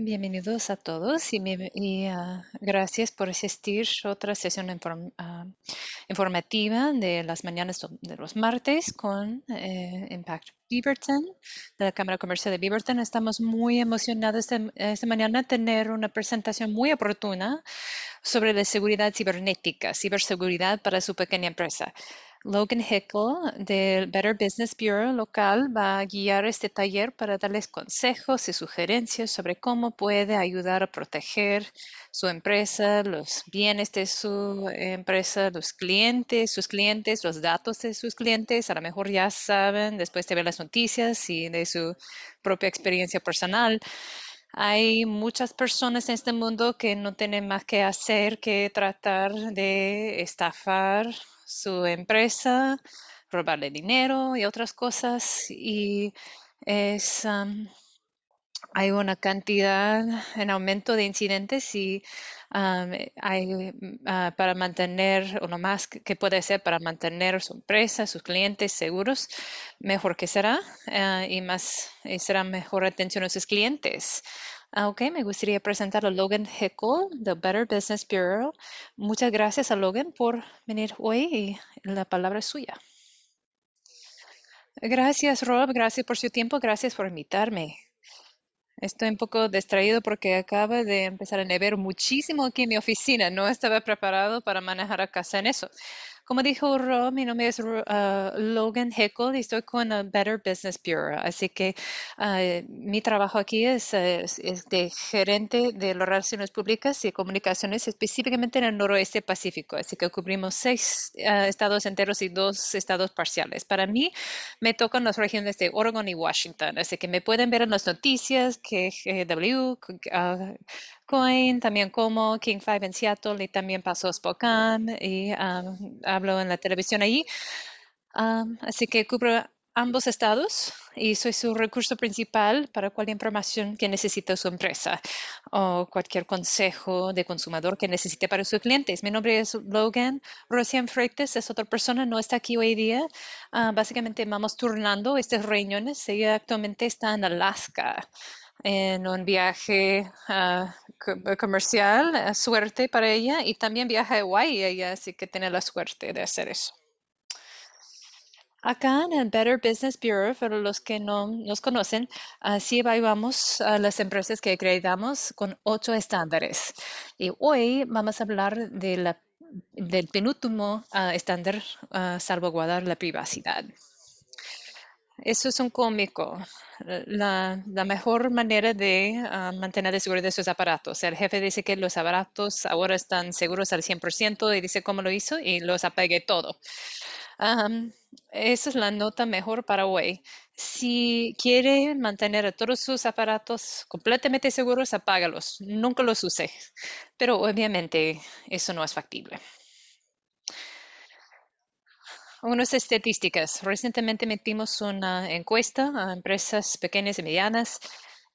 Bienvenidos a todos y, ah, gracias por asistir a otra sesión ah, informativa de las mañanas de los martes con eh, Impact Beaverton, de la Cámara Comercial de Beaverton. Estamos muy emocionados de, este, esta mañana tener una presentación muy oportuna sobre la seguridad cibernética, ciberseguridad para su pequeña empresa. Logan Hickel del Better Business Bureau local va a guiar este taller para darles consejos y sugerencias sobre cómo puede ayudar a proteger su empresa, los bienes de su empresa, los clientes, sus clientes, los datos de sus clientes. A lo mejor ya saben después de ver las noticias y de su propia experiencia personal. Hay muchas personas en este mundo que no tienen más que hacer que tratar de estafar su empresa, robarle dinero y otras cosas. Y es, hay una cantidad en aumento de incidentes y eh, hay ah, para mantener, uno más que puede ser para mantener su empresa, sus clientes seguros, mejor que será ah, y más y eh, será mejor atención a sus clientes. Ah, ok, me gustaría presentar a Logan Hickel de Better Business Bureau. Muchas gracias a Logan por venir hoy y la palabra es suya. Gracias, Rob. Gracias por su tiempo. Gracias por invitarme. Estoy un poco distraído porque acaba de empezar a nevar muchísimo aquí en mi oficina. No estaba preparado para manejar a casa en eso. Como dijo Ro, mi nombre es ah, Logan Heckel y estoy con ah, Better Business Bureau. Así que ah, mi trabajo aquí es, de gerente de las relaciones públicas y comunicaciones, específicamente en el noroeste pacífico. Así que cubrimos seis estados enteros y dos estados parciales. Para mí, me tocan las regiones de Oregon y Washington. Así que me pueden ver en las noticias que GW Coin, también como King 5 en Seattle y también pasó Spokane y hablo en la televisión allí. así que cubro ambos estados y soy su recurso principal para cualquier información que necesite su empresa o cualquier consejo de consumidor que necesite para sus clientes. Mi nombre es Logan Rosian Freites, es otra persona, no está aquí hoy día. Ah, básicamente vamos turnando estas reuniones. Ella actualmente está en Alaska en un viaje ah, comercial, eh, suerte para ella, y también viaja a Hawaii ella, así que tiene la suerte de hacer eso. Acá en el Better Business Bureau, para los que no nos conocen, así evaluamos a las empresas que acreditamos con ocho estándares. Y hoy vamos a hablar del penúltimo ah, estándar, ah, salvaguardar la privacidad eso es un cómico. Eh, la, mejor manera de ah, mantener la seguridad de sus aparatos. El jefe dice que los aparatos ahora están seguros al 100% y dice cómo lo hizo y los apague todo. esa es la nota mejor para hoy. Si quiere mantener a todos sus aparatos completamente seguros, apágalos. Nunca los use. Pero obviamente eso no es factible. Unas estadísticas. Recientemente metimos una encuesta a empresas pequeñas y medianas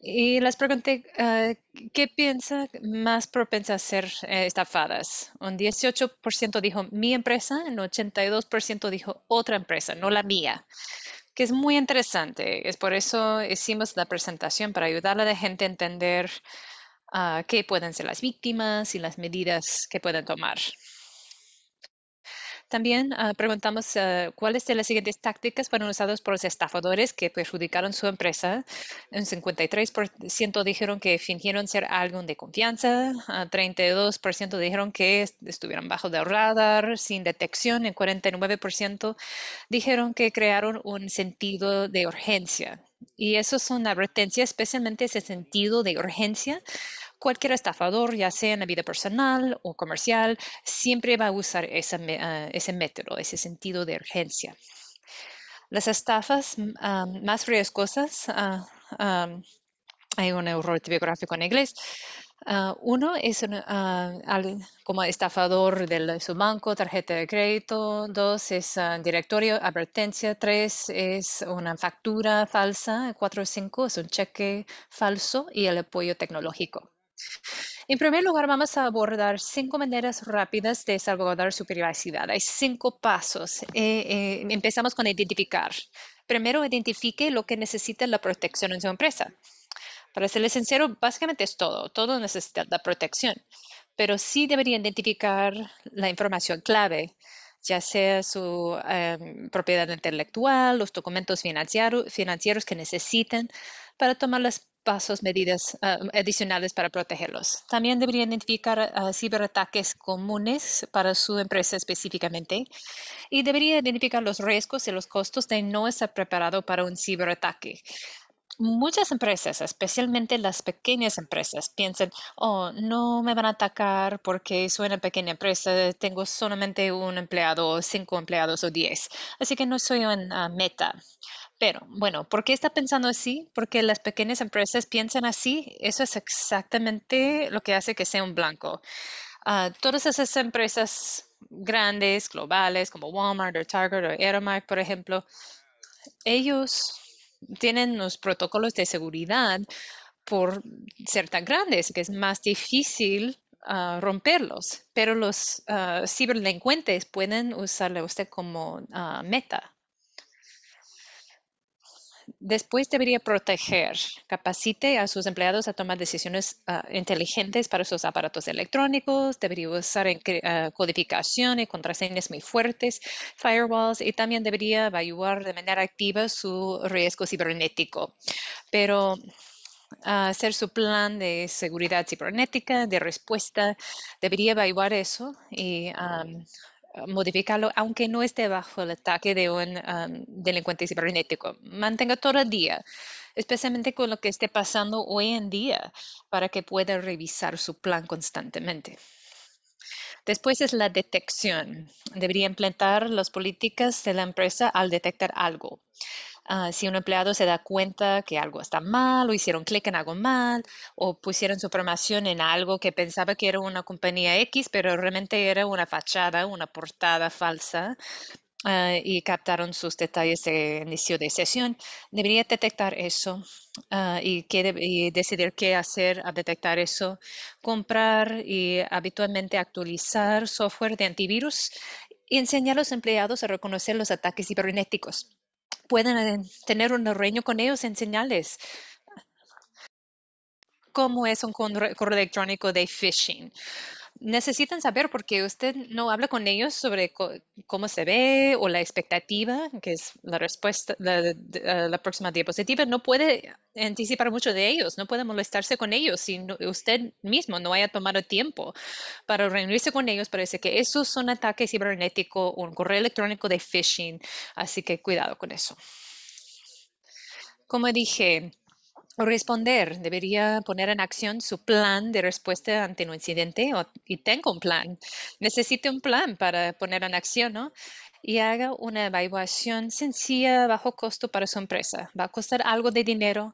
y les pregunté eh, qué piensa más propensa a ser eh, estafadas. Un 18% dijo mi empresa, un 82% dijo otra empresa, no la mía, que es muy interesante. Es por eso hicimos la presentación para ayudar a la gente a entender ah, qué pueden ser las víctimas y las medidas que pueden tomar. También ah, preguntamos ah, cuáles de las siguientes tácticas fueron usadas por los estafadores que perjudicaron su empresa. Un 53% dijeron que fingieron ser alguien de confianza, un 32% dijeron que estuvieron bajo de radar, sin detección, un 49% dijeron que crearon un sentido de urgencia. Y eso es una advertencia, especialmente ese sentido de urgencia cualquier estafador, ya sea en la vida personal o comercial, siempre va a usar ah, ese método, ese sentido de urgencia. Las estafas mm, ah, más riesgosas, ah, hay un error tipográfico en inglés, uno es como estafador de su banco, tarjeta de crédito. Dos es directorio, advertencia. Tres es una factura falsa. Cuatro o cinco es un cheque falso y el apoyo tecnológico. En primer lugar, vamos a abordar cinco maneras rápidas de salvaguardar su privacidad. Hay cinco pasos. Eh, eh, empezamos con identificar. Primero, identifique lo que necesita la protección en su empresa. Para serles sincero, básicamente es todo. Todo necesita la protección, pero sí debería identificar la información clave ya sea su em, propiedad intelectual, los documentos financieros que necesiten para tomar las pasos, medidas ah, adicionales para protegerlos. También debería identificar ah, ciberataques comunes para su empresa específicamente y debería identificar los riesgos y los costos de no estar preparado para un ciberataque. Muchas empresas, especialmente las pequeñas empresas, piensan, oh, no me van a atacar porque soy una pequeña empresa, tengo solamente un empleado, cinco empleados o diez, así que no soy una meta. Pero bueno, ¿por qué está pensando así? Porque las pequeñas empresas piensan así. Eso es exactamente lo que hace que sea un blanco. Ah, todas esas empresas grandes, globales, como Walmart o Target o Aramark, por ejemplo, ellos tienen los protocolos de seguridad por ser tan grandes que es más difícil ah, romperlos, pero los uh, ciberdelincuentes pueden usarle a usted como meta Después debería proteger, capacite a sus empleados a tomar decisiones ah, inteligentes para sus aparatos electrónicos, debería usar ah, codificación y contraseñas muy fuertes, firewalls, y también debería evaluar de manera activa su riesgo cibernético. Pero ah, hacer su plan de seguridad cibernética, de respuesta, debería evaluar eso y modificarlo aunque no esté bajo el ataque de un um, delincuente cibernético. Mantenga todo el día, especialmente con lo que esté pasando hoy en día, para que pueda revisar su plan constantemente. Después es la detección. Debería implantar las políticas de la empresa al detectar algo. Ah, si un empleado se da cuenta que algo está mal o hicieron clic en algo mal o pusieron su formación en algo que pensaba que era una compañía X, pero realmente era una fachada, una portada falsa, ah, y captaron sus detalles de inicio de sesión, debería detectar eso ah, y, decidir qué hacer al detectar eso, comprar y habitualmente actualizar software de antivirus y enseñar a los empleados a reconocer los ataques cibernéticos pueden eh, tener un reino con ellos en señales. ¿Cómo es un correo electrónico de phishing? necesitan saber porque usted no habla con ellos sobre cómo se ve o la expectativa, que es la respuesta, la, próxima diapositiva, no puede anticipar mucho de ellos, no puede molestarse con ellos si usted mismo no haya tomado tiempo para reunirse con ellos. Parece que eso es un ataque cibernético, un correo electrónico de phishing, así que cuidado con eso. Como dije, responder, debería poner en acción su plan de respuesta ante un incidente y tengo un plan. Necesito un plan para poner en acción, ¿no? Y haga una evaluación sencilla, bajo costo para su empresa. Va a costar algo de dinero,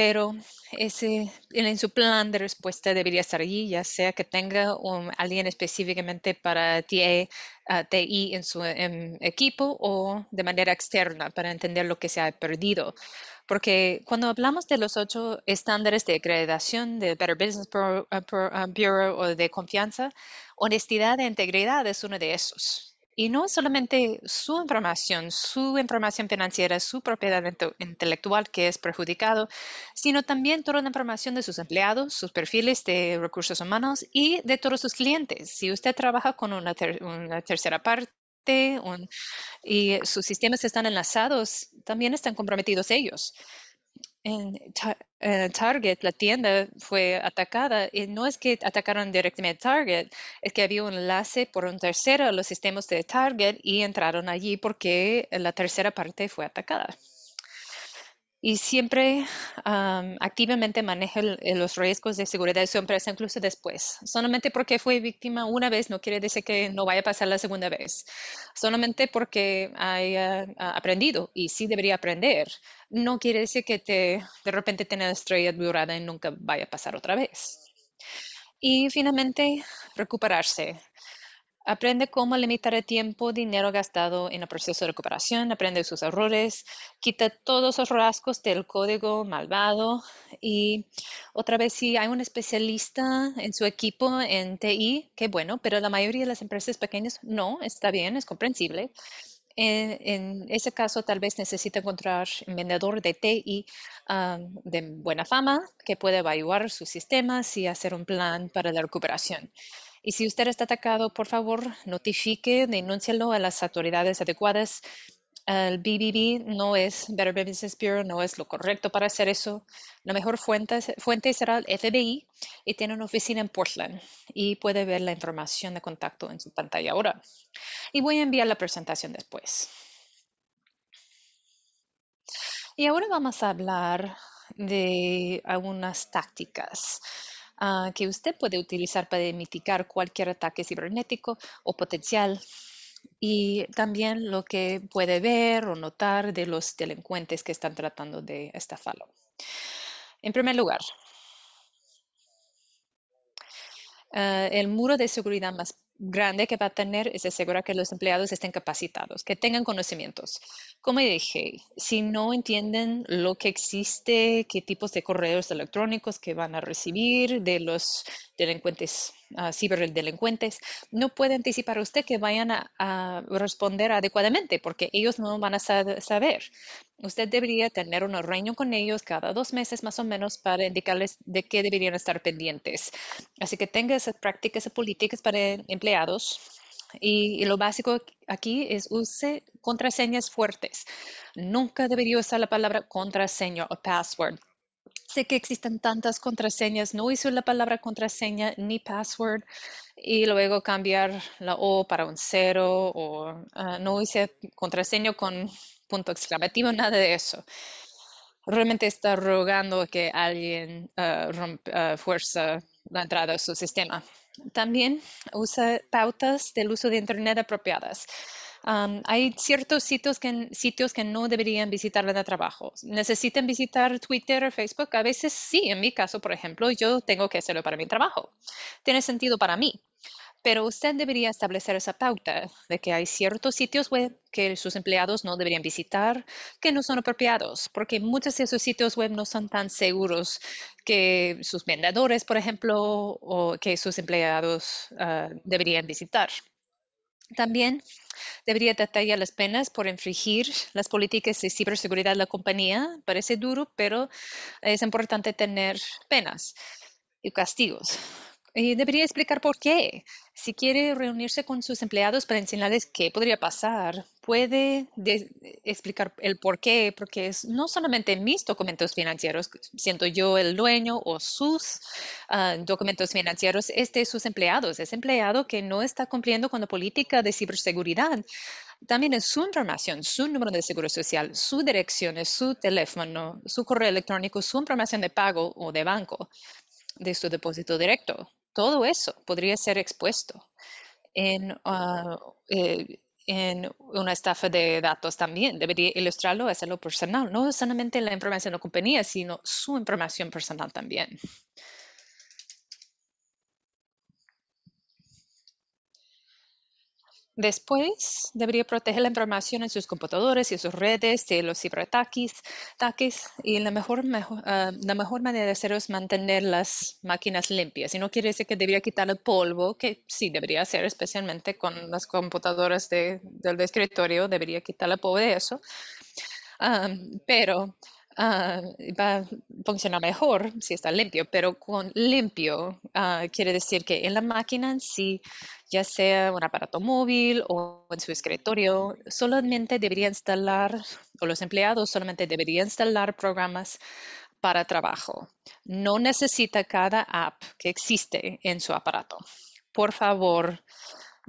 pero ese, en su plan de respuesta debería estar allí, ya sea que tenga un, alguien específicamente para TI, ah, en su equipo o de manera externa para entender lo que se ha perdido. Porque cuando hablamos de los ocho estándares de acreditación de Better Business ah, ah, Bureau o de confianza, honestidad e integridad es uno de esos y no solamente su información, su información financiera, su propiedad intelectual que es perjudicado, sino también toda la información de sus empleados, sus perfiles de recursos humanos y de todos sus clientes. Si usted trabaja con una, tercera parte, y sus sistemas están enlazados, también están comprometidos ellos en, Target, la tienda fue atacada y no es que atacaron directamente a Target, es que había un enlace por un tercero a los sistemas de Target y entraron allí porque la tercera parte fue atacada y siempre activamente maneja eh, los riesgos de seguridad de su empresa incluso después. Solamente porque fue víctima una vez no quiere decir que no vaya a pasar la segunda vez. Solamente porque haya ah, aprendido y sí debería aprender, no quiere decir que te, de repente tenga la estrella durada y nunca vaya a pasar otra vez. Y finalmente, recuperarse. Aprende cómo limitar el tiempo, dinero gastado en el proceso de recuperación, aprende sus errores, quita todos los rasgos del código malvado y otra vez si hay un especialista en su equipo en TI, qué bueno, pero la mayoría de las empresas pequeñas no, está bien, es comprensible. En, ese caso, tal vez necesita encontrar un vendedor de TI de buena fama que pueda evaluar sus sistemas y hacer un plan para la recuperación. Y si usted está atacado, por favor, notifique, denúncielo a las autoridades adecuadas. El BBB no es, Better Business Bureau, no es lo correcto para hacer eso. La mejor fuente, fuente será el FBI y tiene una oficina en Portland y puede ver la información de contacto en su pantalla ahora. Y voy a enviar la presentación después. Y ahora vamos a hablar de algunas tácticas Ah, que usted puede utilizar para mitigar cualquier ataque cibernético o potencial y también lo que puede ver o notar de los delincuentes que están tratando de estafarlo. En primer lugar, ah, el muro de seguridad más grande que va a tener es asegurar que los empleados estén capacitados, que tengan conocimientos. Como dije, si no entienden lo que existe, qué tipos de correos electrónicos que van a recibir, de los delincuentes, ah, ciberdelincuentes, no puede anticipar usted que vayan a, responder adecuadamente porque ellos no van a saber. Usted debería tener un reunión con ellos cada dos meses más o menos para indicarles de qué deberían estar pendientes. Así que tenga esas prácticas políticas para empleados y, y, lo básico aquí es use contraseñas fuertes. Nunca debería usar la palabra contraseña o password sé que existen tantas contraseñas, no hice la palabra contraseña ni password y luego cambiar la O para un cero o ah, no hice contraseña con punto exclamativo, nada de eso. Realmente está rogando que alguien ah, ah, fuerza la entrada a su sistema. También usa pautas del uso de Internet apropiadas hay ciertos sitios que, sitios que no deberían visitar de trabajo. ¿Necesitan visitar Twitter o Facebook? A veces sí, en mi caso, por ejemplo, yo tengo que hacerlo para mi trabajo. Tiene sentido para mí. Pero usted debería establecer esa pauta de que hay ciertos sitios web que sus empleados no deberían visitar, que no son apropiados, porque muchos de esos sitios web no son tan seguros que sus vendedores, por ejemplo, o que sus empleados ah, deberían visitar. También debería detallar las penas por infringir las políticas de ciberseguridad de la compañía. Parece duro, pero es importante tener penas y castigos. Y eh, debería explicar por qué. Si quiere reunirse con sus empleados para enseñarles qué podría pasar, puede explicar el por qué, porque no solamente mis documentos financieros, siendo yo el dueño o sus ah, documentos financieros, es sus empleados, es empleado que no está cumpliendo con la política de ciberseguridad. También es su información, su número de seguro social, su dirección, su teléfono, su correo electrónico, su información de pago o de banco de su depósito directo todo eso podría ser expuesto en, ah, eh, en una estafa de datos también. Debería ilustrarlo, hacerlo personal, no solamente la información de la compañía, sino su información personal también. Después, debería proteger la información en sus computadores y sus redes de los ciberataques. Ataques, y la mejor, ah, la mejor manera de hacerlo es mantener las máquinas limpias. Y no quiere decir que debería quitar el polvo, que sí debería hacer, especialmente con las computadoras del escritorio, debería quitar el polvo de eso. pero Ah, va a funcionar mejor si está limpio, pero con limpio ah, quiere decir que en la máquina en sí, ya sea un aparato móvil o en su escritorio, solamente debería instalar, o los empleados solamente deberían instalar programas para trabajo. No necesita cada app que existe en su aparato. Por favor,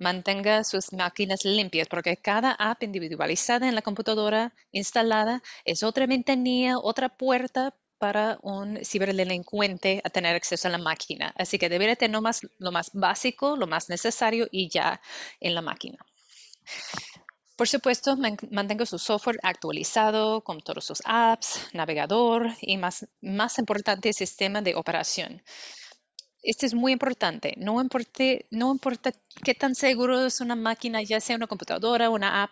Mantenga sus máquinas limpias porque cada app individualizada en la computadora instalada es otra ventanilla, otra puerta para un ciberdelincuente a tener acceso a la máquina. Así que debería tener lo más, lo más básico, lo más necesario y ya en la máquina. Por supuesto, mantenga su software actualizado con todos sus apps, navegador y más, más importante, sistema de operación esto es muy importante. No, importe, no importa qué tan seguro es una máquina, ya sea una computadora, una app,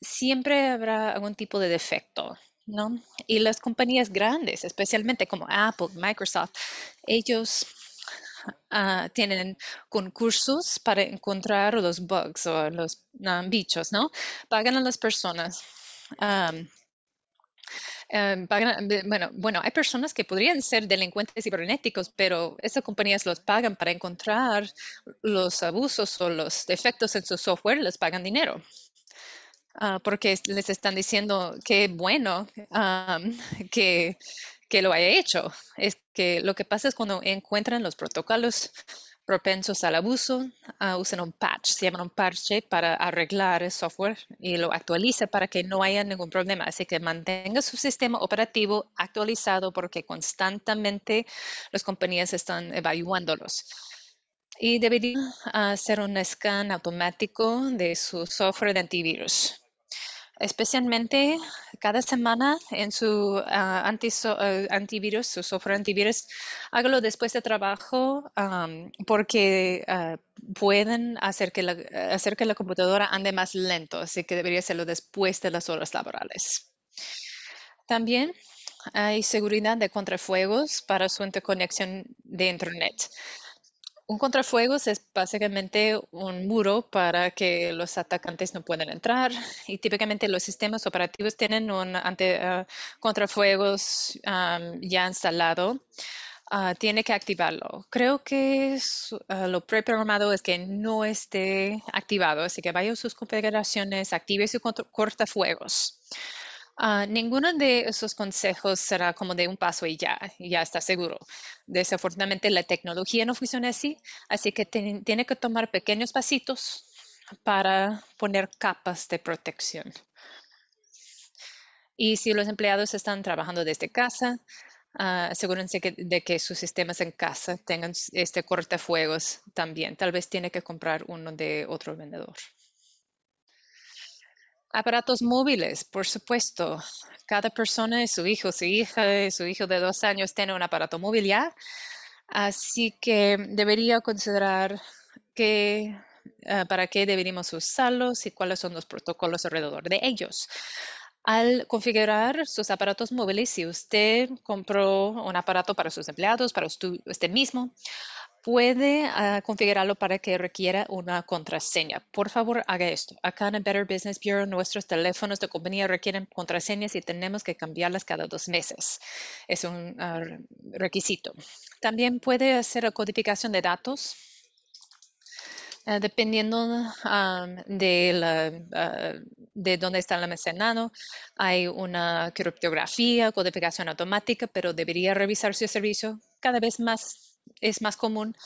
siempre habrá algún tipo de defecto. ¿no? Y las compañías grandes, especialmente como Apple, Microsoft, ellos ah, tienen concursos para encontrar los bugs o los ah, bichos, ¿no? Pagan a las personas. Em, bueno, bueno, hay personas que podrían ser delincuentes cibernéticos, pero esas compañías los pagan para encontrar los abusos o los defectos en su software, les pagan dinero. Ah, porque les están diciendo que bueno que, que lo haya hecho. Es que lo que pasa es cuando encuentran los protocolos propensos al abuso ah, usen usan un patch, se llama un parche para arreglar el software y lo actualiza para que no haya ningún problema. Así que mantenga su sistema operativo actualizado porque constantemente las compañías están evaluándolos. Y debería ah, hacer un scan automático de su software de antivirus especialmente cada semana en su ah, eh, antivirus, su software antivirus, hágalo después de trabajo porque ah, pueden hacer que, la, hacer que la computadora ande más lento, así que debería hacerlo después de las horas laborales. También hay seguridad de contrafuegos para su interconexión de Internet. Un contrafuegos es básicamente un muro para que los atacantes no puedan entrar y típicamente los sistemas operativos tienen un ah, contrafuegos ya instalado. Ah, tiene que activarlo. Creo que ah, lo preprogramado es que no esté activado, así que vaya a sus configuraciones, active su cortafuegos. Ah, ninguno de esos consejos será como de un paso y ya, ya está seguro. Desafortunadamente la tecnología no funciona así, así que tiene que tomar pequeños pasitos para poner capas de protección. Y si los empleados están trabajando desde casa, ah, asegúrense de que sus sistemas en casa tengan este cortafuegos también. Tal vez tiene que comprar uno de otro vendedor. Aparatos móviles, por supuesto. Cada persona, su hijo, su hija, su hijo de dos años tiene un aparato móvil ya. Así que debería considerar que, eh, para qué deberíamos usarlos y cuáles son los protocolos alrededor de ellos. Al configurar sus aparatos móviles, si usted compró un aparato para sus empleados, para usted mismo, puede ah, configurarlo para que requiera una contraseña. Por favor, haga esto. Acá en Better Business Bureau, nuestros teléfonos de compañía requieren contraseñas y tenemos que cambiarlas cada dos meses. Es un ah, requisito. También puede hacer codificación de datos. Ah, dependiendo de, de, dónde está el almacenado, hay una criptografía, codificación automática, pero debería revisar su servicio cada vez más es más común,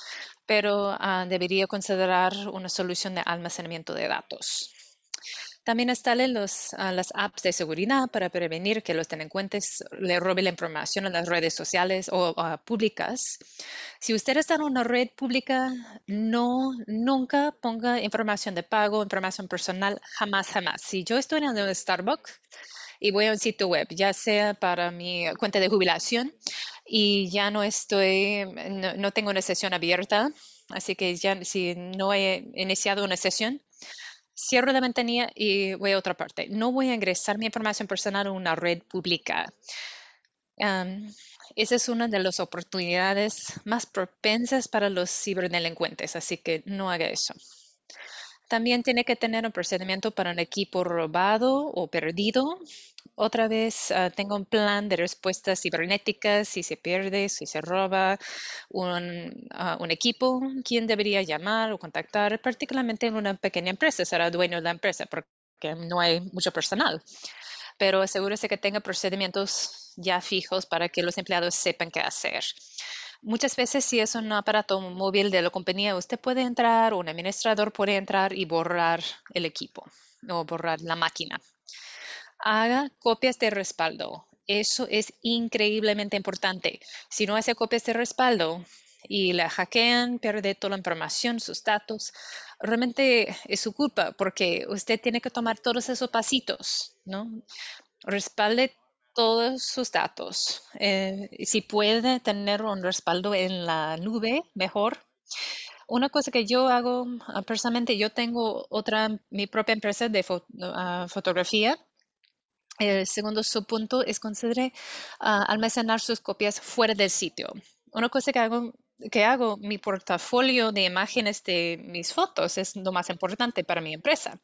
pero ah, debería considerar una solución de almacenamiento de datos. También instalen los, ah, las apps de seguridad para prevenir que los delincuentes le roben la información en las redes sociales o ah, públicas. Si usted está en una red pública, no, nunca ponga información de pago, información personal, jamás, jamás. Si yo estoy en un Starbucks, y voy a un sitio web, ya sea para mi cuenta de jubilación y ya no estoy, no, tengo una sesión abierta, así que ya si no he iniciado una sesión, cierro la ventanilla y voy a otra parte. No voy a ingresar mi información personal a una red pública. esa es una de las oportunidades más propensas para los ciberdelincuentes, así que no haga eso. También tiene que tener un procedimiento para un equipo robado o perdido. Otra vez tenga ah, tengo un plan de respuestas cibernéticas si se pierde, si se roba un, ah, un, equipo, quién debería llamar o contactar, particularmente en una pequeña empresa, será dueño de la empresa porque no hay mucho personal. Pero asegúrese que tenga procedimientos ya fijos para que los empleados sepan qué hacer. Muchas veces si es un aparato móvil de la compañía, usted puede entrar, un administrador puede entrar y borrar el equipo o borrar la máquina. Haga copias de respaldo. Eso es increíblemente importante. Si no hace copias de respaldo, y la hackean, pierde toda la información, sus datos. Realmente es su culpa porque usted tiene que tomar todos esos pasitos, ¿no? Respalde todos sus datos. Eh, si puede tener un respaldo en la nube, mejor. Una cosa que yo hago ah, personalmente, yo tengo otra, mi propia empresa de ah, fotografía. El segundo subpunto es considerar ah, almacenar sus copias fuera del sitio. Una cosa que hago que hago, mi portafolio de imágenes de mis fotos es lo más importante para mi empresa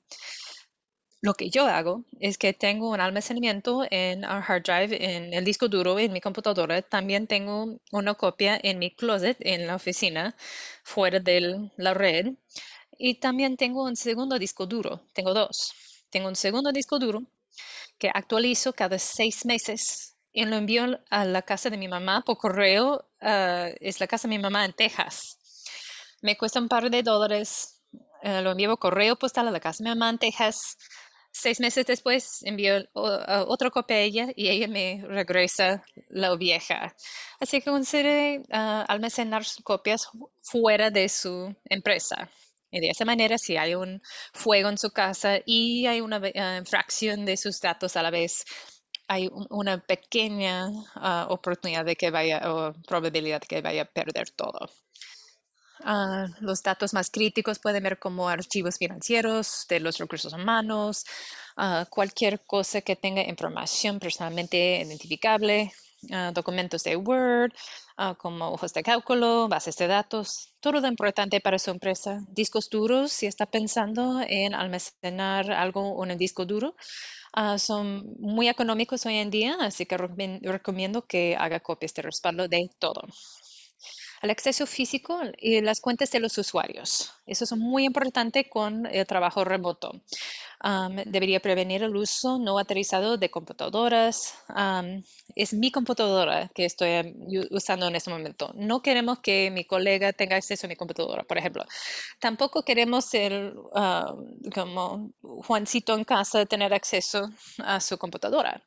lo que yo hago es que tengo un almacenamiento en un hard drive, en el disco duro, en mi computadora. También tengo una copia en mi closet, en la oficina, fuera de la red. Y también tengo un segundo disco duro. Tengo dos. Tengo un segundo disco duro que actualizo cada seis meses y lo envío a la casa de mi mamá por correo. Eh, es la casa de mi mamá en Texas. Me cuesta un par de dólares. Eh, lo envío por correo postal a la casa de mi mamá en Texas Seis meses después envió otra copia a ella y ella me regresa la vieja. Así que consideré uh, ah, almacenar copias fuera de su empresa. Y de esa manera, si hay un fuego en su casa y hay una infracción ah, fracción de sus datos a la vez, hay una pequeña ah, oportunidad de que vaya o probabilidad de que vaya a perder todo. Ah, los datos más críticos pueden ver como archivos financieros de los recursos humanos, ah, cualquier cosa que tenga información personalmente identificable, ah, documentos de Word, como hojas de cálculo, bases de datos, todo lo importante para su empresa. Discos duros, si está pensando en almacenar algo en un disco duro, son muy económicos hoy en día, así que recomiendo que haga copias de respaldo de todo al acceso físico y las cuentas de los usuarios. Eso es muy importante con el trabajo remoto. debería prevenir el uso no autorizado de computadoras. es mi computadora que estoy em, usando en este momento. No queremos que mi colega tenga acceso a mi computadora, por ejemplo. Tampoco queremos el, como Juancito en casa tener acceso a su computadora.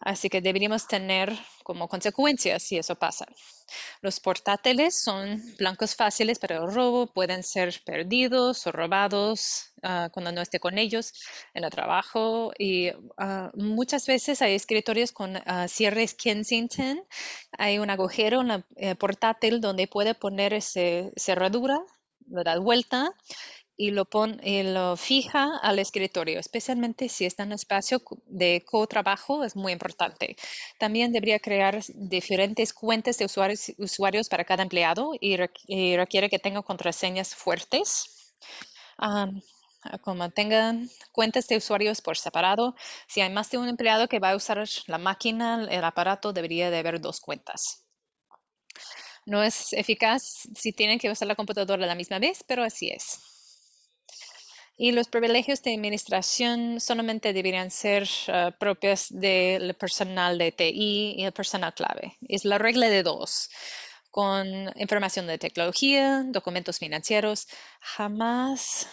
Así que deberíamos tener como consecuencia si eso pasa. Los portátiles son blancos fáciles para el robo, pueden ser perdidos o robados ah, cuando no esté con ellos en el trabajo. Y ah, muchas veces hay escritorios con ah, cierres Kensington, hay un agujero en el eh, portátil donde puede poner esa cerradura, lo da vuelta y lo, pon, lo fija al escritorio, especialmente si está en un espacio de co-trabajo, es muy importante. También debería crear diferentes cuentas de usuarios, usuarios para cada empleado y, requiere que tenga contraseñas fuertes. como tengan cuentas de usuarios por separado, si hay más de un empleado que va a usar la máquina, el aparato, debería de haber dos cuentas no es eficaz si tienen que usar la computadora a la misma vez, pero así es y los privilegios de administración solamente deberían ser ah, propios del personal de TI y el personal clave. Es la regla de dos. Con información de tecnología, documentos financieros, jamás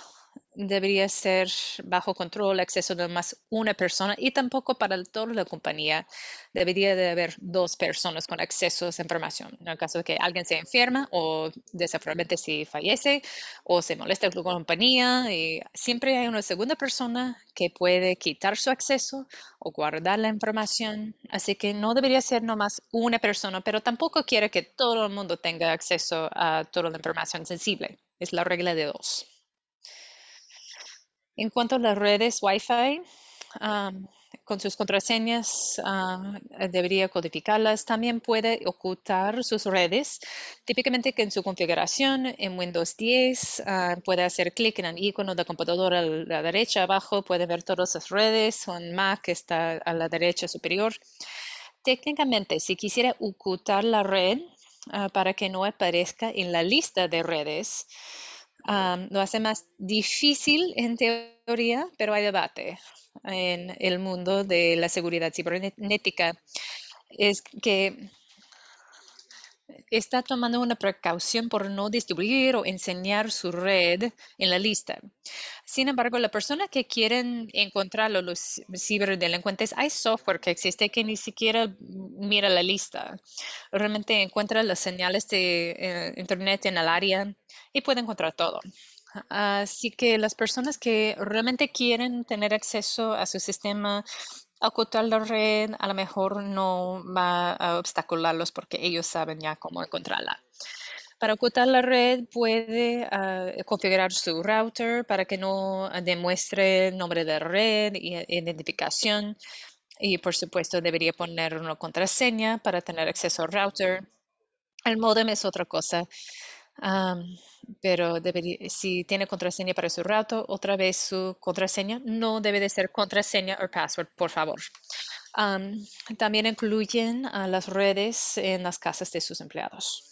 debería ser bajo control acceso de más una persona y tampoco para toda la compañía debería de haber dos personas con acceso a esa información. En el caso de que alguien se enferma o desafortunadamente si fallece o se molesta con la compañía, y siempre hay una segunda persona que puede quitar su acceso o guardar la información. Así que no debería ser nomás una persona, pero tampoco quiere que todo el mundo tenga acceso a toda la información sensible. Es la regla de dos. En cuanto a las redes Wi-Fi, con sus contraseñas debería codificarlas. También puede ocultar sus redes. Típicamente que en su configuración en Windows 10 puede hacer clic en el icono de computadora a la derecha abajo, puede ver todas sus redes Un en Mac está a la derecha superior. Técnicamente, si quisiera ocultar la red ah, para que no aparezca en la lista de redes, lo hace más difícil en teoría, pero hay debate en el mundo de la seguridad cibernética. Es que está tomando una precaución por no distribuir o enseñar su red en la lista. Sin embargo, las personas que quieren encontrar los ciberdelincuentes, hay software que existe que ni siquiera mira la lista. Realmente encuentra las señales de eh, Internet en el área y puede encontrar todo. Así que las personas que realmente quieren tener acceso a su sistema ocultar la red a lo mejor no va a obstacularlos porque ellos saben ya cómo encontrarla. Para ocultar la red puede ah, configurar su router para que no demuestre nombre de red e identificación. Y por supuesto debería poner una contraseña para tener acceso al router. El modem es otra cosa pero si tiene contraseña para su rato, otra vez su contraseña no debe de ser contraseña o password, por favor. también incluyen las redes en las casas de sus empleados.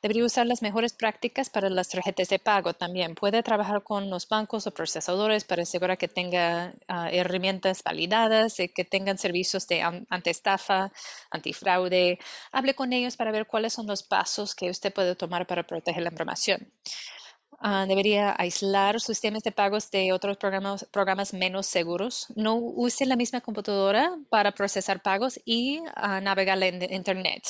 Debería usar las mejores prácticas para las tarjetas de pago también. Puede trabajar con los bancos o procesadores para asegurar que tenga ah, herramientas validadas, y eh, que tengan servicios de antiestafa, antifraude. Hable con ellos para ver cuáles son los pasos que usted puede tomar para proteger la información. Ah, debería aislar sus sistemas de pagos de otros programas, menos seguros. No use la misma computadora para procesar pagos y ah, navegar en Internet.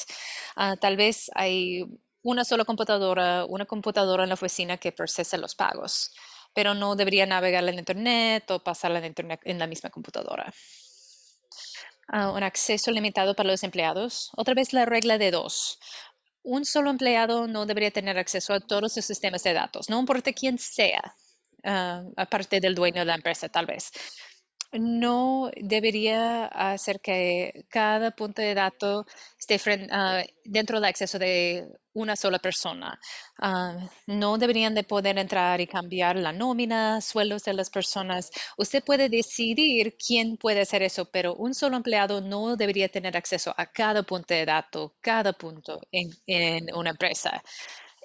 tal vez hay una sola computadora, una computadora en la oficina que procesa los pagos, pero no debería navegar en Internet o pasarla en Internet en la misma computadora. Ah, un acceso limitado para los empleados. Otra vez la regla de dos. Un solo empleado no debería tener acceso a todos los sistemas de datos, no importa quién sea, ah, aparte del dueño de la empresa, tal vez no debería hacer que cada punto de dato esté ah, dentro del acceso de una sola persona. Ah, no deberían de poder entrar y cambiar la nómina, sueldos de las personas. Usted puede decidir quién puede hacer eso, pero un solo empleado no debería tener acceso a cada punto de dato, cada punto en, en una empresa.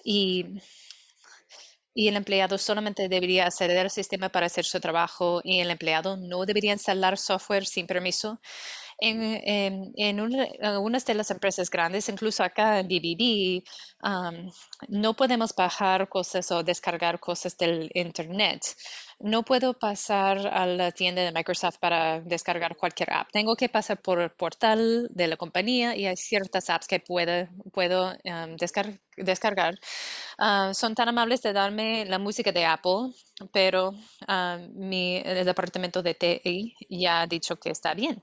Y y el empleado solamente debería acceder al sistema para hacer su trabajo y el empleado no debería instalar software sin permiso en, algunas de las empresas grandes, incluso acá en BBB, no podemos bajar cosas o descargar cosas del Internet. No puedo pasar a la tienda de Microsoft para descargar cualquier app. Tengo que pasar por el portal de la compañía y hay ciertas apps que puedo, descargar ah, son tan amables de darme la música de Apple, pero ah, el departamento de TI ya ha dicho que está bien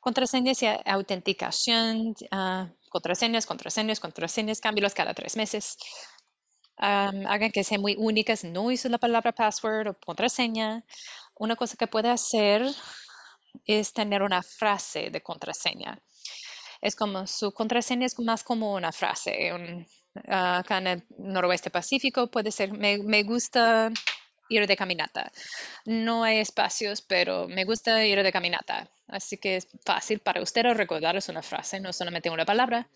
contraseñas y autenticación, ah, contraseñas, contraseñas, contraseñas, cámbialos cada tres meses. hagan que sean muy únicas, no use la palabra password o contraseña. Una cosa que puede hacer es tener una frase de contraseña. Es como su contraseña es más como una frase. Un, ah, acá en el noroeste pacífico puede ser me, me gusta ir de caminata. No hay espacios, pero me gusta ir de caminata. Así que es fácil para ustedes recordarles una frase, no solamente una palabra,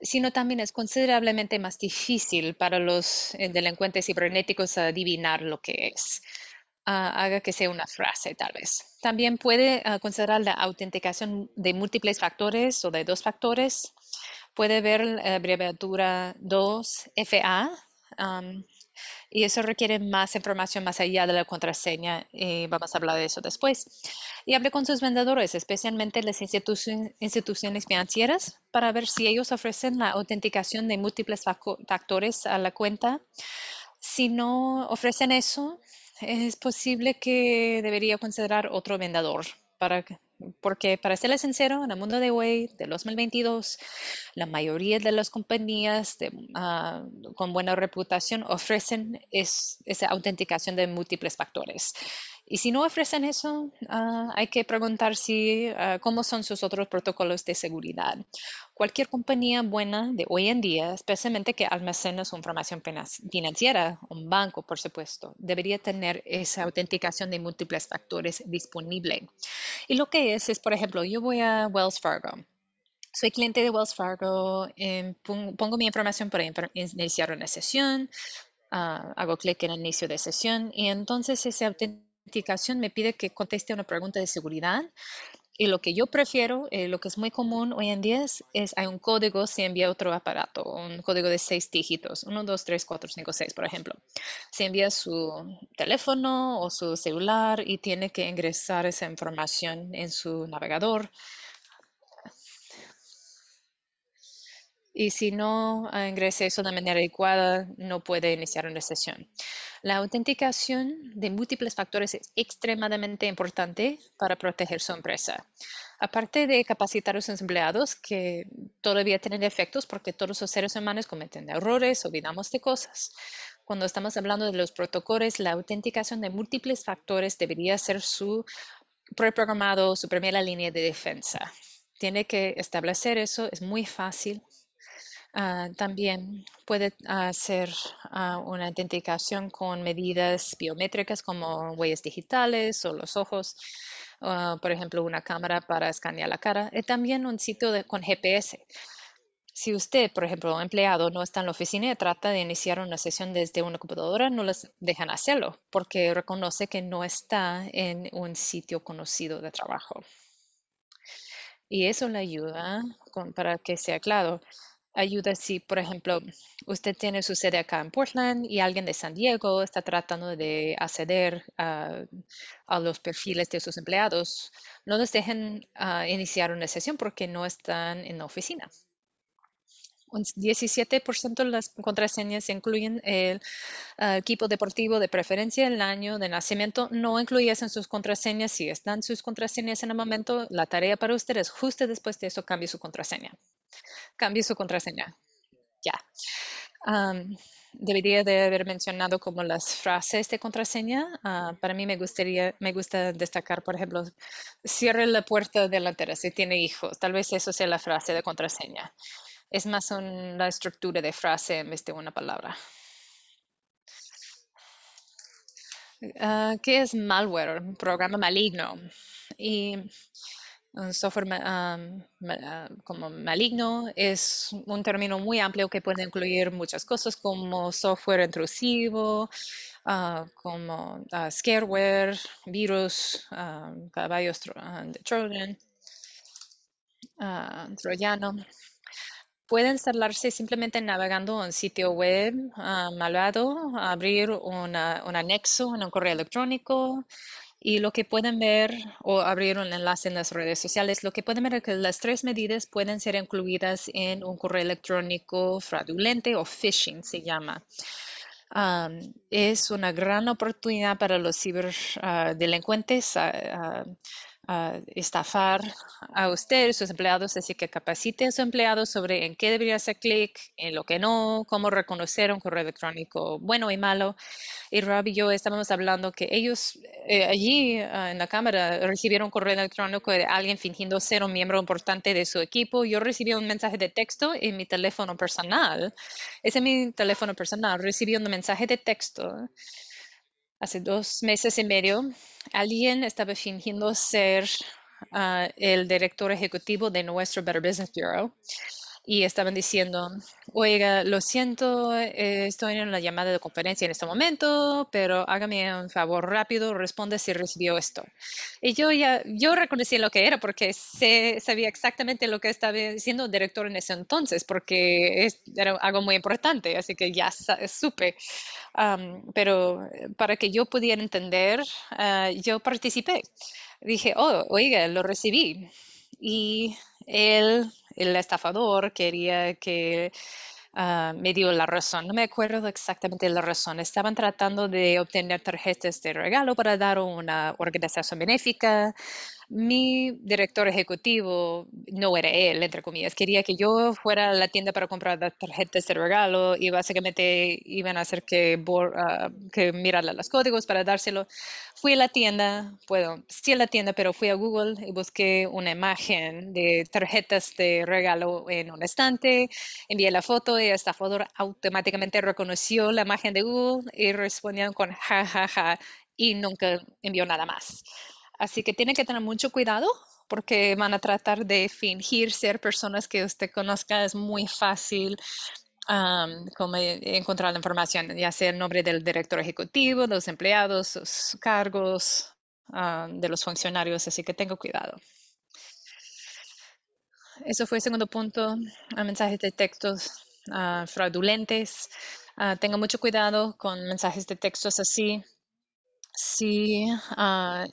sino también es considerablemente más difícil para los eh, delincuentes cibernéticos adivinar lo que es. Ah, haga que sea una frase, tal vez. También puede ah, considerar la autenticación de múltiples factores o de dos factores. Puede ver la abreviatura 2FA, y eso requiere más información más allá de la contraseña y eh, vamos a hablar de eso después. Y hable con sus vendedores, especialmente las instituciones financieras, para ver si ellos ofrecen la autenticación de múltiples factores a la cuenta. Si no ofrecen eso, es posible que debería considerar otro vendedor para porque para serles sincero, en el mundo de hoy, de 2022, la mayoría de las compañías ah, con buena reputación ofrecen esa autenticación de múltiples factores. Y si no ofrecen eso, ah, hay que preguntar si, ah, cómo son sus otros protocolos de seguridad. Cualquier compañía buena de hoy en día, especialmente que almacena su información financiera, un banco, por supuesto, debería tener esa autenticación de múltiples factores disponible. Y lo que es, es, por ejemplo, yo voy a Wells Fargo soy cliente de Wells Fargo, em, pongo mi información para iniciar una sesión, ah, hago clic en el inicio de sesión y entonces ese autenticación me pide que conteste una pregunta de seguridad. Y lo que yo prefiero, eh, lo que es muy común hoy en día es, hay un código si envía otro aparato, un código de seis dígitos, uno dos 3, cuatro cinco seis por ejemplo. se envía su teléfono o su celular y tiene que ingresar esa información en su navegador, y si no ah, ingresa eso de manera adecuada, no puede iniciar una sesión. La autenticación de múltiples factores es extremadamente importante para proteger su empresa. Aparte de capacitar a los empleados, que todavía tienen defectos porque todos los seres humanos cometen errores, olvidamos de cosas. Cuando estamos hablando de los protocolos, la autenticación de múltiples factores debería ser su preprogramado, su primera línea de defensa tiene que establecer eso, es muy fácil Ah, también puede hacer ah, una autenticación con medidas biométricas como huellas digitales o los ojos, ah, por ejemplo, una cámara para escanear la cara y también un sitio con GPS. Si usted, por ejemplo, empleado no está en la oficina y trata de iniciar una sesión desde una computadora, no les dejan hacerlo porque reconoce que no está en un sitio conocido de trabajo. Y eso le ayuda para que sea claro. Ayuda si, por ejemplo, usted tiene su sede acá en Portland y alguien de San Diego está tratando de acceder a los perfiles de sus empleados. No les dejen ah, iniciar una sesión porque no están en la oficina. Un 17% de las contraseñas incluyen el ah, equipo deportivo de preferencia, el año de nacimiento. No incluyes en sus contraseñas. Si están sus contraseñas en el momento, la tarea para usted es justo después de eso cambie su contraseña. Cambie su contraseña. Ya. debería de haber mencionado como las frases de contraseña. Ah, para mí me gustaría, me gusta destacar, por ejemplo, cierre la puerta delantera si tiene hijos. Tal vez eso sea la frase de contraseña es más una estructura de frase en vez de una palabra. Ah, ¿Qué es malware? Un programa maligno. Y un software ah, ah, como maligno es un término muy amplio que puede incluir muchas cosas como software intrusivo, como scareware, virus, caballos de trojan, Troyano. Pueden instalarse simplemente navegando a un sitio web ah, malvado, abrir un anexo en un correo electrónico y lo que pueden ver o abrir un enlace en las redes sociales, lo que pueden ver es que las tres medidas pueden ser incluidas en un correo electrónico fraudulente o phishing se llama. Ah, es una gran oportunidad para los ciberdelincuentes ah, estafar a usted, sus empleados, así que capacite a sus empleados sobre en qué debería hacer clic, en lo que no, cómo reconocer un correo electrónico bueno y malo. Y Rob y yo estábamos hablando que ellos eh, allí ah, en la cámara recibieron un correo electrónico de alguien fingiendo ser un miembro importante de su equipo. Yo recibí un mensaje de texto en mi teléfono personal. Ese es mi teléfono personal. Recibí un mensaje de texto hace dos meses y medio, alguien estaba fingiendo ser ah, el director ejecutivo de nuestro Better Business Bureau y estaban diciendo, oiga, lo siento, eh, estoy en la llamada de conferencia en este momento, pero hágame un favor rápido, responde si recibió esto. Y yo ya, yo reconocí lo que era porque sé, sabía exactamente lo que estaba diciendo el director en ese entonces, porque era algo muy importante, así que ya supe. pero eh, para que yo pudiera entender, ah, yo participé. Dije, oh, oiga, lo recibí. Y él el estafador quería que ah, me dio la razón. No me acuerdo exactamente la razón. Estaban tratando de obtener tarjetas de regalo para dar una organización benéfica mi director ejecutivo no era él, entre comillas. Quería que yo fuera a la tienda para comprar las tarjetas de este regalo y básicamente iban a hacer que, ah, mirar los códigos para dárselo. Fui a la tienda, puedo, sí a la tienda, pero fui a Google y busqué una imagen de tarjetas de regalo en un estante, envié la foto y esta foto automáticamente reconoció la imagen de Google y respondían con ja, ja, ja, y nunca envió nada más. Así que tiene que tener mucho cuidado porque van a tratar de fingir ser personas que usted conozca. Es muy fácil encontrar la información, ya sea el nombre del director ejecutivo, los empleados, sus cargos, de los funcionarios. Así que tengo cuidado. Eso fue el segundo punto, mensajes de textos ah, fraudulentos. fraudulentes. Ah, tenga mucho cuidado con mensajes de textos así. Sí. Ah,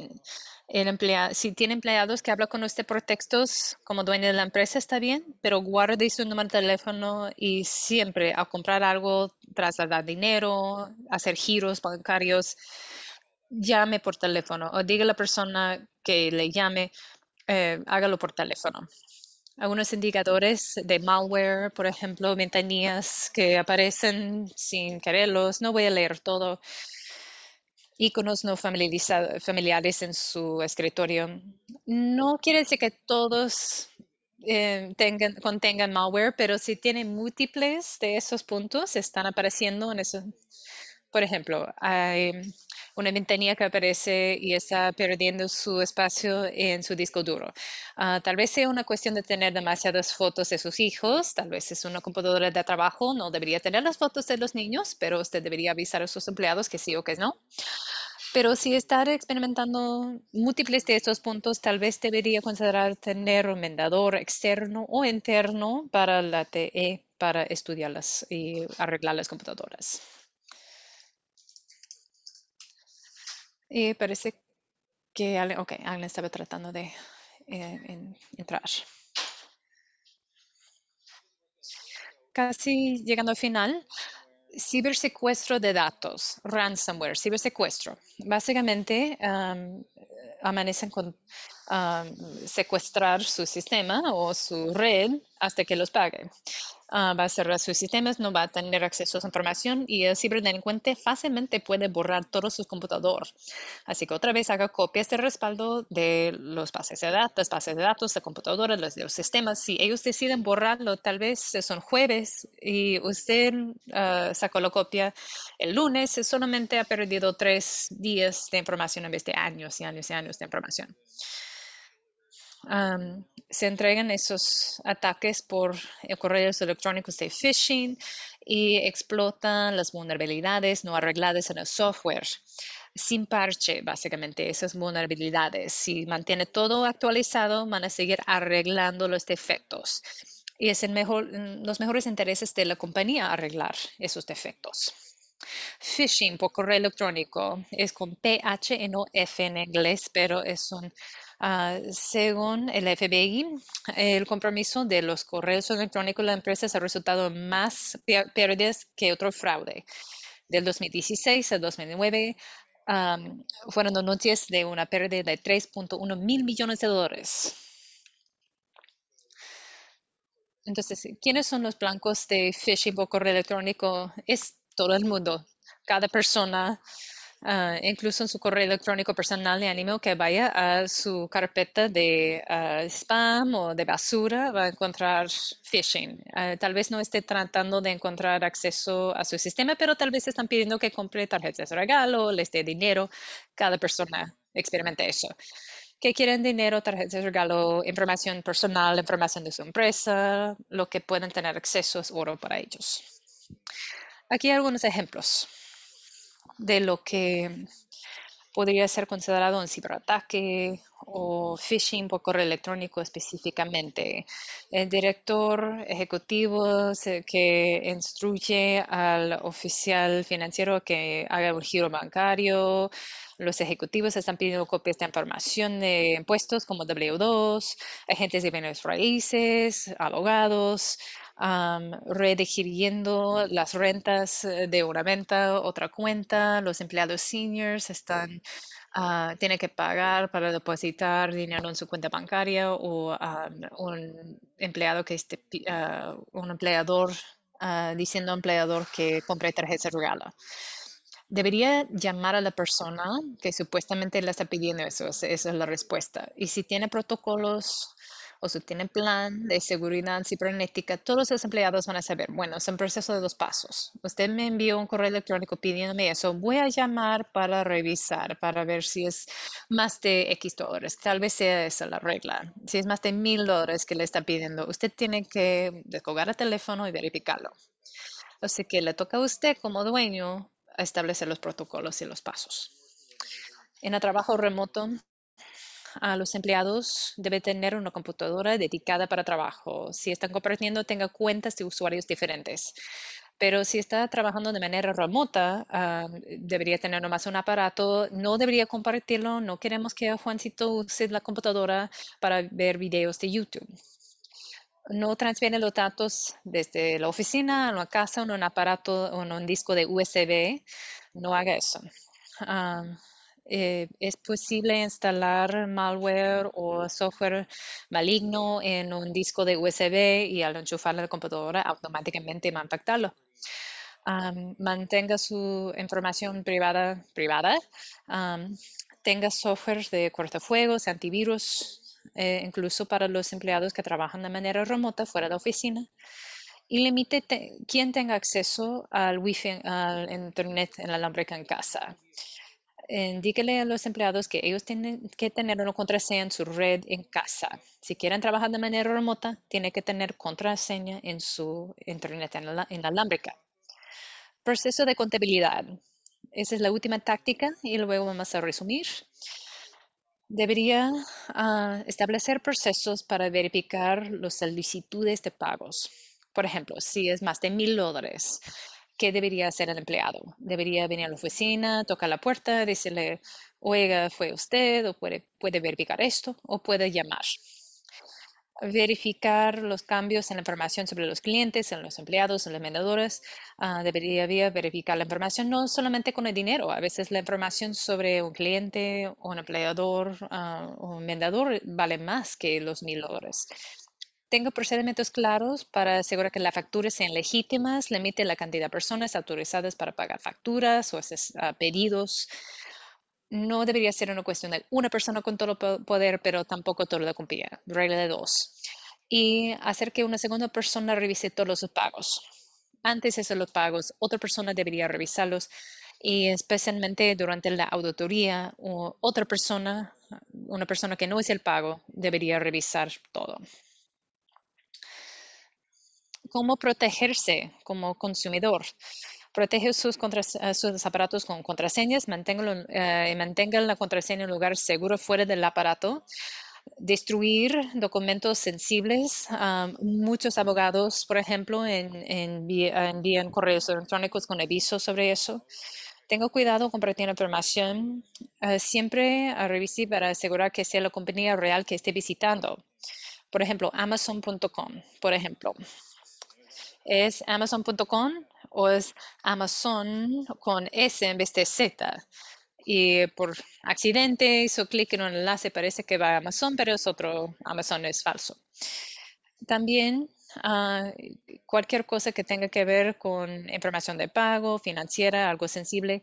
el empleado, si tiene empleados que habla con usted por textos como dueño de la empresa, está bien, pero guarde su número de teléfono y siempre al comprar algo, trasladar dinero, hacer giros bancarios, llame por teléfono o diga a la persona que le llame, eh, hágalo por teléfono. Algunos indicadores de malware, por ejemplo, ventanillas que aparecen sin quererlos, no voy a leer todo iconos no familiares en su escritorio. No quiere decir que todos em, tengan, contengan malware, pero si tienen múltiples de esos puntos, están apareciendo en eso. Por ejemplo, hay una ventanilla que aparece y está perdiendo su espacio en su disco duro. Ah, tal vez sea una cuestión de tener demasiadas fotos de sus hijos, tal vez es una computadora de trabajo, no debería tener las fotos de los niños, pero usted debería avisar a sus empleados que sí o que no. Pero si está experimentando múltiples de estos puntos, tal vez debería considerar tener un vendedor externo o interno para la TE para estudiarlas y arreglar las computadoras. Y eh, parece que alguien, alguien estaba tratando de eh, entrar. Casi llegando al final, cibersecuestro de datos, ransomware, cibersecuestro. Básicamente amanecen con secuestrar su sistema o su red hasta que los paguen va a cerrar sus sistemas, no va a tener acceso a su información y el ciberdelincuente fácilmente puede borrar todos sus computadores. Así que otra vez haga copias de respaldo de los bases de datos, bases de datos, de computadoras, los, de los sistemas. Si ellos deciden borrarlo, tal vez son jueves y usted ah, sacó la copia el lunes, solamente ha perdido tres días de información en vez de años y años y años de información se entregan esos ataques por correos electrónicos de phishing y explotan las vulnerabilidades no arregladas en el software sin parche, básicamente, esas vulnerabilidades. Si mantiene todo actualizado, van a seguir arreglando los defectos. Y es en mejor, los mejores intereses de la compañía arreglar esos defectos. Phishing por correo electrónico es con PH no F en inglés, pero es un Ah, según el FBI, el compromiso de los correos electrónicos de las empresas ha resultado más pérdidas que otro fraude. Del 2016 al 2009 fueron denuncias de una pérdida de 3.1 mil millones de dólares. Entonces, ¿quiénes son los blancos de phishing por correo electrónico? Es todo el mundo, cada persona, Ah, incluso en su correo electrónico personal, le animo que vaya a su carpeta de ah, spam o de basura, va a encontrar phishing. Ah, tal vez no esté tratando de encontrar acceso a su sistema, pero tal vez están pidiendo que compre tarjetas de regalo, les dé dinero. Cada persona experimenta eso. Que quieren dinero, tarjetas de regalo, información personal, información de su empresa, lo que pueden tener acceso es oro para ellos. Aquí algunos ejemplos de lo que podría ser considerado un ciberataque o phishing por correo electrónico específicamente. El director ejecutivo que instruye al oficial financiero que haga un giro bancario, los ejecutivos están pidiendo copias de información de impuestos como W2, agentes de bienes raíces, abogados, um, redigiriendo las rentas eh, de una venta, otra cuenta, los empleados seniors están, ah, tiene tienen que pagar para depositar dinero en su cuenta bancaria o un empleado que esté, ah, un empleador ah, diciendo a un empleador que compre tarjeta regalo debería llamar a la persona que supuestamente le está pidiendo eso. Esa es la respuesta. Y si tiene protocolos o si tiene plan de seguridad cibernética, todos los empleados van a saber, bueno, es un proceso de dos pasos. Usted me envió un correo electrónico pidiéndome eso. Voy a llamar para revisar, para ver si es más de X dólares. Tal vez sea esa la regla. Si es más de mil dólares que le está pidiendo, usted tiene que descolgar el teléfono y verificarlo. Así que le toca a usted como dueño establecer los protocolos y los pasos. En el trabajo remoto, a los empleados debe tener una computadora dedicada para trabajo. Si están compartiendo, tenga cuentas de usuarios diferentes. Pero si está trabajando de manera remota, ah, debería tener nomás un aparato, no debería compartirlo, no queremos que Juancito use la computadora para ver videos de YouTube no transfiere los datos desde la oficina a la casa en un aparato o en un disco de USB. No haga eso. Ah, eh, es posible instalar malware o software maligno en un disco de USB y al enchufarlo la computadora automáticamente va a impactarlo. mantenga su información privada privada, tenga software de cortafuegos, antivirus, eh, incluso para los empleados que trabajan de manera remota fuera de la oficina y limite quien quién tenga acceso al Wi-Fi, al internet en la que en casa indíquele a los empleados que ellos tienen que tener una contraseña en su red en casa. Si quieren trabajar de manera remota, tienen que tener contraseña en su internet en la, Proceso de contabilidad. Esa es la última táctica y luego vamos a resumir. Debería ah, establecer procesos para verificar las solicitudes de pagos. Por ejemplo, si es más de mil dólares, ¿qué debería hacer el empleado? ¿Debería venir a la oficina, tocar la puerta, decirle, oiga, fue usted, o puede, verificar esto, o puede llamar? verificar los cambios en la información sobre los clientes, en los empleados, en los vendedores. Ah, debería verificar la información no solamente con el dinero, a veces la información sobre un cliente, un empleador ah, un vendedor vale más que los mil dólares tenga procedimientos claros para asegurar que las facturas sean legítimas, limite la cantidad de personas autorizadas para pagar facturas o ah, pedidos. No debería ser una cuestión de una persona con todo el poder, pero tampoco todo lo cumplir Regla de dos. Y hacer que una segunda persona revise todos los pagos. Antes de hacer los pagos, otra persona debería revisarlos y especialmente durante la auditoría, otra persona, una persona que no es el pago, debería revisar todo cómo protegerse como consumidor. Protege sus, eh, aparatos con contraseñas, manténgalo, eh, la contraseña en un lugar seguro fuera del aparato destruir documentos sensibles. muchos abogados, por ejemplo, envían correos electrónicos con avisos sobre eso. Tengo cuidado compartir información eh, siempre revisé para asegurar que sea la compañía real que esté visitando. Por ejemplo, Amazon.com, por ejemplo es amazon.com o es Amazon con S en vez de Z. Y por accidente hizo clic en un enlace, parece que va a Amazon, pero es otro Amazon, es falso. También ah, cualquier cosa que tenga que ver con información de pago, financiera, algo sensible,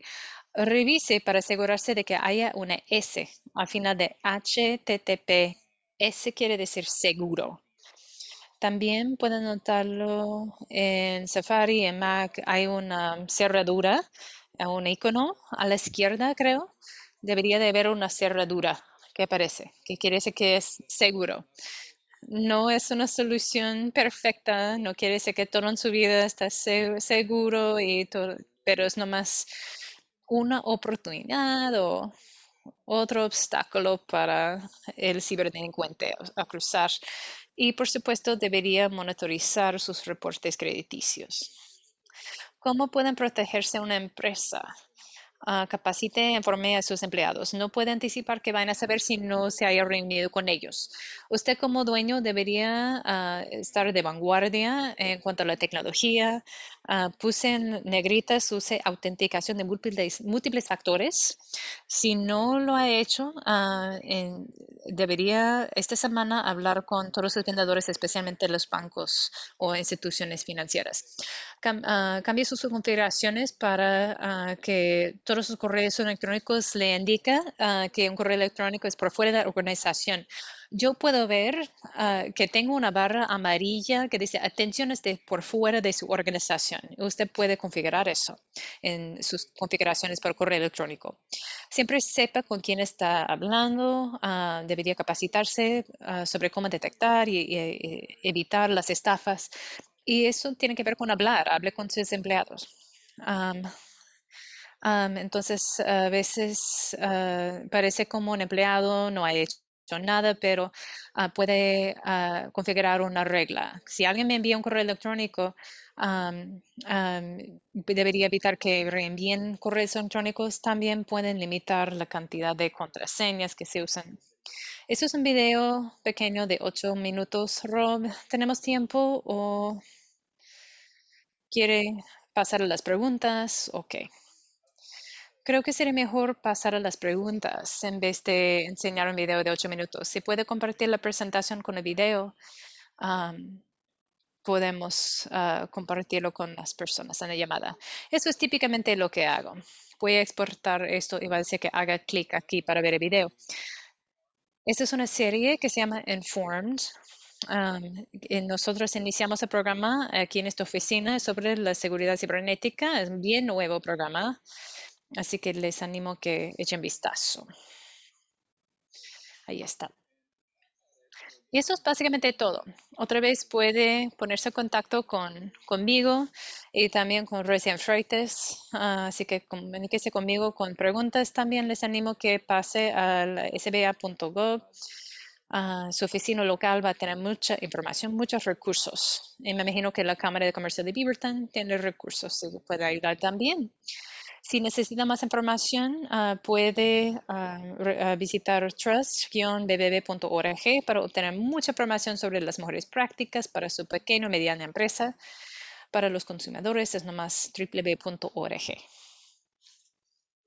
revise para asegurarse de que haya una S al final de HTTPS quiere decir seguro. También pueden notarlo en Safari, en Mac, hay una cerradura, eh, un icono a la izquierda, creo. Debería de haber una cerradura que aparece, que quiere decir que es seguro. No es una solución perfecta, no quiere decir que todo en su vida está seguro, y todo, pero es nomás una oportunidad o otro obstáculo para el ciberdelincuente a cruzar y, por supuesto, debería monitorizar sus reportes crediticios. ¿Cómo pueden protegerse una empresa? Ah, capacite e informe a sus empleados. No puede anticipar que van a saber si no se haya reunido con ellos. Usted como dueño debería ah, estar de vanguardia en cuanto a la tecnología, Ah, puse en negritas, use autenticación de múltiples, múltiples, factores. Si no lo ha hecho, ah, debería esta semana hablar con todos los vendedores, especialmente los bancos o instituciones financieras. Cam, ah, cambie sus configuraciones para que todos sus correos electrónicos le indiquen que un correo electrónico es por fuera de la organización yo puedo ver ah, que tengo una barra amarilla que dice atención de este, por fuera de su organización. Usted puede configurar eso en sus configuraciones por correo electrónico. Siempre sepa con quién está hablando. Ah, debería capacitarse ah, sobre cómo detectar y, evitar las estafas. Y eso tiene que ver con hablar. Hable con sus empleados. entonces, a veces parece como un empleado no ha hecho nada, pero ah, puede ah, configurar una regla. Si alguien me envía un correo electrónico, pues, debería evitar que reenvíen correos electrónicos. También pueden limitar la cantidad de contraseñas que se usan. Esto es un video pequeño de 8 minutos, Rob. ¿Tenemos tiempo o quiere pasar a las preguntas? Ok. Creo que sería mejor pasar a las preguntas en vez de enseñar un video de ocho minutos. Si puede compartir la presentación con el video, podemos ah, compartirlo con las personas en la llamada. Eso es típicamente lo que hago. Voy a exportar esto y va a decir que haga clic aquí para ver el video. Esta es una serie que se llama Informed. nosotros iniciamos el programa aquí en esta oficina sobre la seguridad cibernética. Es un bien nuevo programa. Así que les animo que echen vistazo. Ahí está. Y eso es básicamente todo. Otra vez puede ponerse en contacto con, conmigo y también con Recién Freites. Ah, así que comuníquese conmigo con preguntas. También les animo que pase al sba.gov. Ah, su oficina local va a tener mucha información, muchos recursos. Y me imagino que la Cámara de Comercio de Beaverton tiene recursos y puede ayudar también. Si necesita más información, ah, puede ah, ah, visitar trust-bbb.org para obtener mucha información sobre las mejores prácticas para su pequeña o mediana empresa. Para los consumidores es nomás www.org.